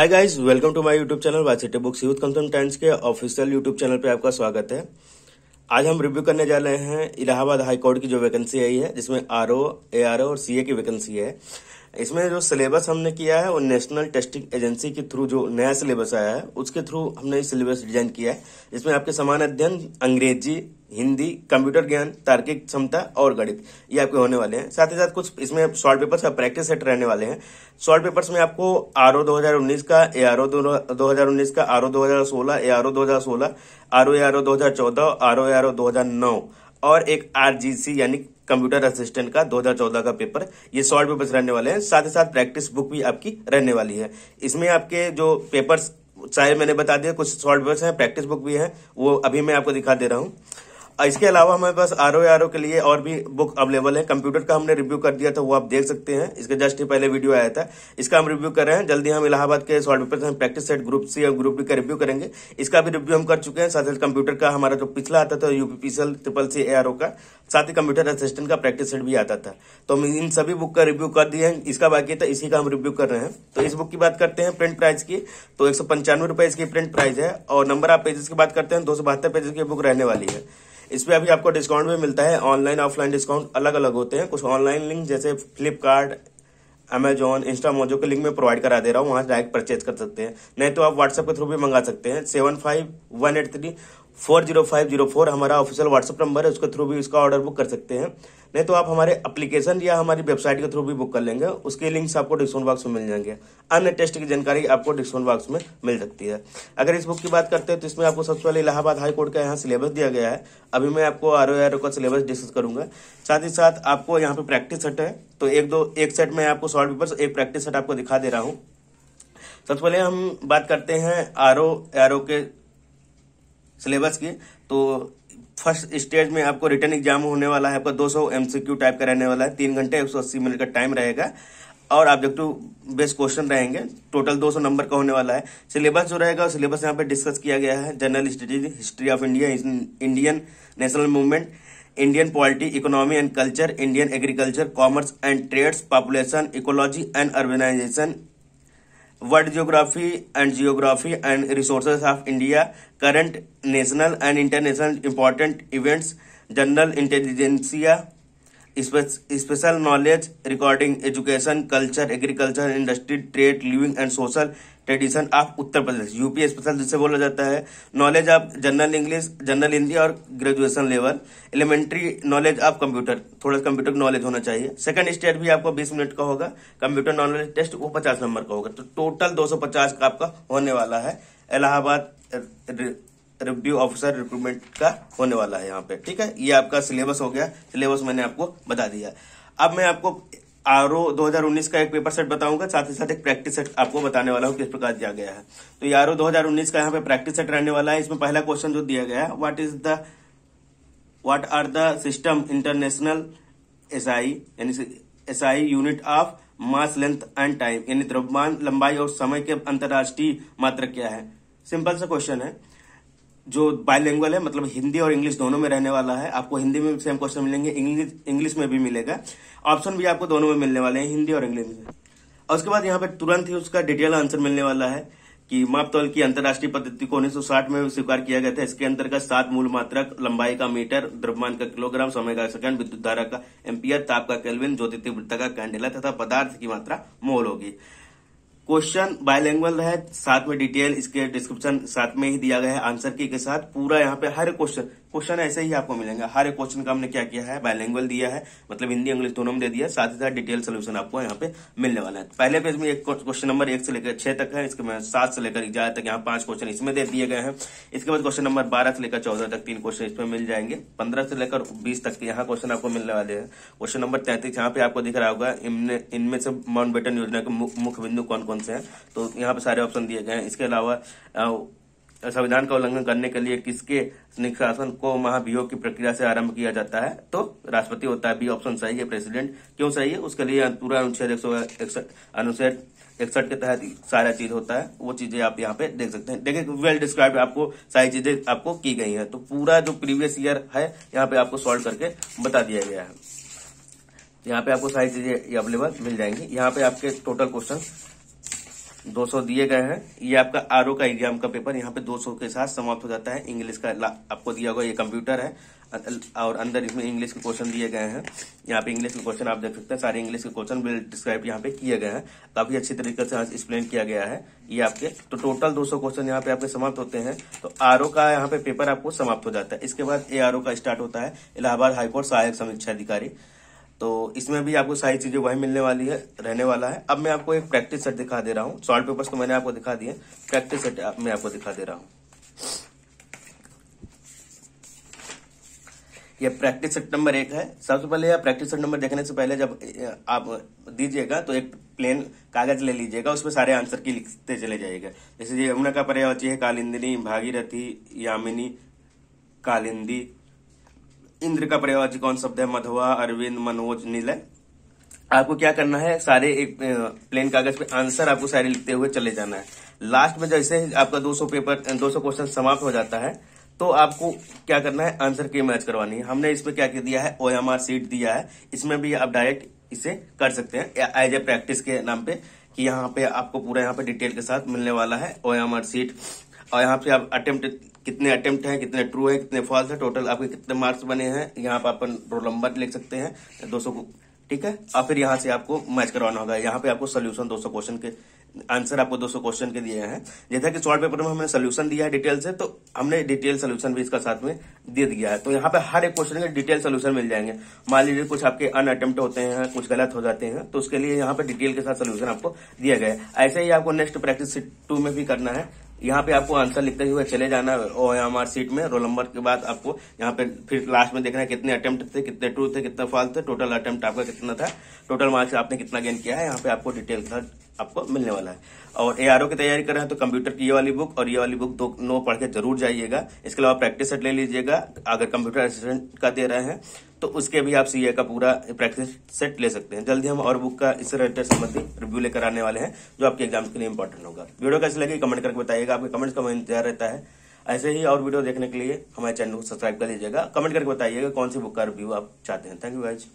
hi guys welcome to my YouTube channel वाचिटे books youth consultants के official YouTube channel पे आपका स्वागत है आज हम रिव्यू करने जा रहे हैं इलाहाबाद हाई कोर्ट की जो वैकेंसी आई है जिसमें आर ओ ए आर ओ और सी ए की वैकेंसी है इसमें जो सिलेबस हमने किया है वो नेशनल टेस्टिंग एजेंसी के थ्रू जो नया सिलेबस आया है उसके थ्रू हमने सिलेबस डिजाइन किया है इसमें आपके समान अध्ययन अंग्रेजी हिंदी कंप्यूटर ज्ञान तार्किक क्षमता और गणित ये आपके होने वाले हैं साथ ही साथ कुछ इसमें शॉर्ट पेपर्स का प्रैक्टिस सेट रहने वाले हैं शॉर्ट पेपर्स में आपको आर ओ दो का ए आर ओ दो का आर ओ दो हजार सोलह ए आर ओ दो हजार सोलह आर ओ ए आर ओ दो हजार चौदह आर ओ ए आर ओ दो हजार नौ और एक सी यानी कंप्यूटर असिस्टेंट का 2014 का पेपर ये सॉल्व पेपर रहने वाले हैं साथ ही साथ प्रैक्टिस बुक भी आपकी रहने वाली है इसमें आपके जो पेपर्स चाहे मैंने बता दिया कुछ सॉल्व पेपर्स हैं प्रैक्टिस बुक भी है वो अभी मैं आपको दिखा दे रहा हूँ इसके अलावा हमारे पास आर ओ आर ओ के लिए और भी बुक अवेलेबल है कंप्यूटर का हमने रिव्यू कर दिया था वो आप देख सकते हैं इसके जस्ट ही पहले वीडियो आया था इसका हम रिव्यू कर रहे हैं जल्दी हम इलाहाबाद के सॉल्ट पेपर से प्रैक्टिस सेट ग्रुप सी और ग्रुप बी का रिव्यू करेंगे इसका भी रिव्यू हम कर चुके हैं साथ ही कंप्यूटर का हमारा जो पिछला आता था UPPCL triple C A R O का साथ ही कंप्यूटर असिस्टेंट का प्रैक्टिस सेट भी आता था तो हम इन सभी बुक का रिव्यू कर दिए हैं इसका बाकी था इसी का हम रिव्यू कर रहे हैं तो इस बुक की बात करते हैं प्रिंट प्राइस की तो एक सौ इसकी प्रिंट प्राइस है और नंबर आप पेजेस की बात करते हैं दो सौ बहत्तर पेजेस की बुक रहने वाली है इस पर अभी आपको डिस्काउंट भी मिलता है ऑनलाइन ऑफलाइन डिस्काउंट अलग अलग होते हैं कुछ ऑनलाइन लिंक जैसे फ्लिपकार्ट अमेजोन इंस्टा मोजो के लिंक में प्रोवाइड करा दे रहा हूँ वहाँ डायरेक्ट परचेज कर सकते हैं नहीं तो आप व्हाट्सएप के थ्रू भी मंगा सकते हैं seven five one eight three four zero five zero four हमारा ऑफिशियल व्हाट्सअप नंबर है उसके थ्रू भी इसका ऑर्डर बुक कर सकते हैं नहीं तो आप हमारे एप्लीकेशन या हमारी वेबसाइट के थ्रू भी बुक कर लेंगे उसके लिंक्स आपको डिस्काउंट बॉक्स में मिल जाएंगे अन्य टेस्ट की जानकारी आपको डिस्काउंट बॉक्स में मिल सकती है अगर इस बुक की बात करते हैं तो इसमें आपको सबसे पहले इलाहाबाद हाई कोर्ट का यहाँ सिलेबस दिया गया है अभी मैं आपको आर ओ का सिलेबस डिस्कस करूंगा साथ ही साथ आपको यहाँ पे प्रैक्टिस सेट है तो एक दो एक सेट में आपको सॉल्व पेपर एक प्रैक्टिस सेट आपको दिखा दे रहा हूँ सबसे पहले हम बात करते हैं आर ओ के सिलेबस की तो फर्स्ट स्टेज में आपको रिटर्न एग्जाम होने वाला है आपका 200 एमसीक्यू टाइप का रहने वाला है तीन घंटे 180 मिनट का टाइम रहेगा और ऑब्जेक्टिव बेस्ड क्वेश्चन रहेंगे टोटल 200 नंबर का होने वाला है सिलेबस जो रहेगा सिलेबस यहाँ पे डिस्कस किया गया है general studies history of India Indian national movement Indian polity economy and culture Indian agriculture commerce and trades population ecology and urbanisation World Geography and Geography and Resources of India, current national and international important events, general intelligentsia, special knowledge regarding education, culture, agriculture, industry, trade, living and social tradition of Uttar Pradesh UP special जिसे बोला जाता है knowledge of general English general Hindi और graduation level elementary knowledge of computer थोड़ा computer knowledge होना चाहिए second state भी आपको 20 मिनट का होगा कंप्यूटर नॉलेज टेस्ट वो 50 नंबर का होगा तो टोटल 250 का आपका होने वाला है इलाहाबाद रिव्यू ऑफिसर रिक्रूटमेंट का होने वाला है यहाँ पे ठीक है ये आपका सिलेबस हो गया सिलेबस मैंने आपको बता दिया अब मैं आपको आर ओ दो का एक पेपर सेट बताऊंगा साथ ही साथ एक प्रैक्टिस सेट आपको बताने वाला हूँ किस प्रकार दिया गया है तो ये आर ओ का यहाँ पे प्रैक्टिस सेट रहने वाला है इसमें पहला क्वेश्चन जो दिया गया है what is the what are the system international S I यानी S I unit of mass length and time यानी द्रव्यमान लंबाई और समय के अंतर्राष्ट्रीय मात्र क्या है सिंपल सा क्वेश्चन है जो बायलैंग्वेज है मतलब हिंदी और इंग्लिश दोनों में रहने वाला है आपको हिंदी में सेम क्वेश्चन मिलेंगे इंग्लिश इंग्लिश में भी मिलेगा ऑप्शन भी आपको दोनों में मिलने वाले हैं हिंदी और इंग्लिश में और उसके बाद यहाँ पे तुरंत ही उसका डिटेल आंसर मिलने वाला है कि मापतौल की अंतर्राष्ट्रीय पद्धति को 1960 में स्वीकार किया गया था इसके अंतर्गत सात मूल मात्रक लंबाई का मीटर द्रव्यमान का किलोग्राम समय का सेकंड विद्युत धारा का एम्पियर ताप का केल्विन ज्योतिवृत्ता का कैंडेला तथा पदार्थ की मात्रा मोल होगी क्वेश्चन बायलैंग्वेज है साथ में डिटेल इसके डिस्क्रिप्शन साथ में ही दिया गया है आंसर की के साथ पूरा यहाँ पे हर क्वेश्चन क्वेश्चन ऐसे ही आपको मिलेंगे हर एक क्वेश्चन का हमने क्या किया है बायलैंग्वेज दिया है मतलब हिंदी इंग्लिश दोनों में दे दिया साथ ही साथ डिटेल सोल्यूशन आपको यहाँ पे मिलने वाला है पहले पेज में एक क्वेश्चन नंबर एक से लेकर छह तक है इसके बाद सात से लेकर ग्यारह तक यहाँ पांच क्वेश्चन इसमें दे दिए गए हैं इसके बाद क्वेश्चन नंबर बारह से लेकर चौदह तक तीन क्वेश्चन इसमें मिल जाएंगे पंद्रह से लेकर बीस तक यहाँ क्वेश्चन आपको मिलने वाले हैं क्वेश्चन नंबर तैतीस यहाँ पे आपको दिख रहा होगा इनमें से माउंट योजना के मुख्य बिंदु कौन कौन से है तो यहाँ पे सारे ऑप्शन दिए गए हैं इसके अलावा संविधान का उल्लंघन करने के लिए किसके निष्कासन को महाभियोग की प्रक्रिया से आरंभ किया जाता है तो राष्ट्रपति होता है बी ऑप्शन सही है प्रेसिडेंट क्यों सही है उसके लिए पूरा अनुच्छेद एक अनुच्छेद इकसठ के तहत सारा चीज होता है वो चीजें आप यहाँ पे देख सकते हैं देखिए वेल डिस्क्राइब आपको सारी चीजें आपको की गई है तो पूरा जो प्रीवियस ईयर है यहाँ पे आपको सॉल्व करके बता दिया गया है यहाँ पे आपको सारी चीजें अवेलेबल मिल जाएंगी यहाँ पे आपके टोटल क्वेश्चन 200 दिए गए हैं ये आपका आर का एग्जाम का पेपर यहाँ पे 200 के साथ समाप्त हो जाता है इंग्लिश का आपको दिया हुआ ये कंप्यूटर है और अंदर इसमें इंग्लिश के क्वेश्चन दिए गए हैं यहाँ पे इंग्लिश के क्वेश्चन आप देख सकते हैं सारे इंग्लिश के क्वेश्चन बिल डिस्क्राइब यहाँ पे किए गए हैं काफी अच्छी तरीके से एक्सप्लेन किया गया है ये आपके तो टोटल 200 क्वेश्चन यहाँ पे आपके समाप्त होते हैं तो आर का यहाँ पे पेपर आपको समाप्त हो जाता है इसके बाद ए का स्टार्ट होता है इलाहाबाद हाईकोर्ट सहायक समीक्षा अधिकारी तो इसमें भी आपको सारी चीज़ें वही मिलने वाली है रहने वाला है अब मैं आपको एक प्रैक्टिस सेट दिखा दे रहा हूँ सॉल्ट पेपर्स तो मैंने आपको दिखा दिए प्रैक्टिस सेट मैं आपको दिखा दे रहा हूँ ये प्रैक्टिस सेट नंबर एक है सबसे पहले यह प्रैक्टिस सेट नंबर देखने से पहले जब आप दीजिएगा तो एक प्लेन कागज ले लीजिएगा उसमें सारे आंसर की लिखते चले जाइएगा जैसे यमुना का पर्यावची है कालिंदिनी भागीरथी यामिनी कालिंदी इंद्र का पर्यायवाची कौन शब्द है मधुआ अरविंद मनोज नीलय आपको क्या करना है सारे एक प्लेन कागज पे आंसर आपको सारे लिखते हुए चले जाना है लास्ट में जैसे आपका 200 पेपर 200 क्वेश्चन समाप्त हो जाता है तो आपको क्या करना है आंसर की मैच करवानी है हमने इसमें क्या दिया है ओ एम आर सीट दिया है इसमें भी आप डायरेक्ट इसे कर सकते हैं एज ए प्रैक्टिस के नाम पे कि यहाँ पे आपको पूरा यहाँ पे डिटेल के साथ मिलने वाला है ओ एम आर सीट और यहाँ पे आप अटेम्प्ट कितने अटेम्प्ट हैं कितने ट्रू है कितने फॉल्स है टोटल आपके कितने मार्क्स बने हैं यहाँ पर आप रोल नंबर लिख सकते हैं दो को ठीक है और फिर यहाँ से आपको मैच करवाना होगा यहाँ पे आपको सोल्यूशन सौ क्वेश्चन के आंसर आपको 200 क्वेश्चन के दिए हैं जैसा कि शॉर्ट पेपर में हमने सोल्यूशन दिया है डिटेल से तो हमने डिटेल सोल्यूशन भी इसका साथ में दे दिया है तो यहाँ पे हर एक क्वेश्चन के डिटेल सोल्यूशन मिल जाएंगे मान लीजिए कुछ आपके अन अटेम्प्ट होते हैं कुछ गलत हो जाते हैं तो उसके लिए यहाँ पे डिटेल के साथ सोल्यूशन आपको दिया गया है ऐसे ही आपको नेक्स्ट प्रैक्टिस टू में भी करना है यहाँ पे आपको आंसर लिखते हुए चले जाना ओ एम आर सीट में रोल नंबर के बाद आपको यहाँ पे फिर लास्ट में देखना है कितने अटेम्प्ट थे कितने ट्रू थे कितना फॉल्स थे टोटल अटेम्प्ट आपका कितना था टोटल मार्क्स आपने कितना गेन किया है यहाँ पे आपको डिटेल था आपको मिलने वाला है और ए की तैयारी कर रहे हैं तो कंप्यूटर की ये वाली बुक और ये वाली बुक दो नो पढ़ के जरूर जाइएगा इसके अलावा प्रैक्टिस सेट ले लीजिएगा अगर कंप्यूटर असिस्टेंट का दे रहे हैं तो उसके भी आप सीए का पूरा प्रैक्टिस सेट ले सकते हैं जल्दी हम और बुक का इस रिलेटेड संबंधी रिव्यू लेकर आने वाले हैं जो आपके एग्जाम के लिए इंपॉर्टेंट होगा वीडियो कैसे लगे कमेंट करके बताइएगा आपके कमेंट्स का इंतजार रहता है ऐसे ही और वीडियो देखने के लिए हमारे चैनल को सब्सक्राइब कर लीजिएगा कमेंट करके बताइएगा कौन सी बुक का रिव्यू आप चाहते हैं थैंक यू गाइज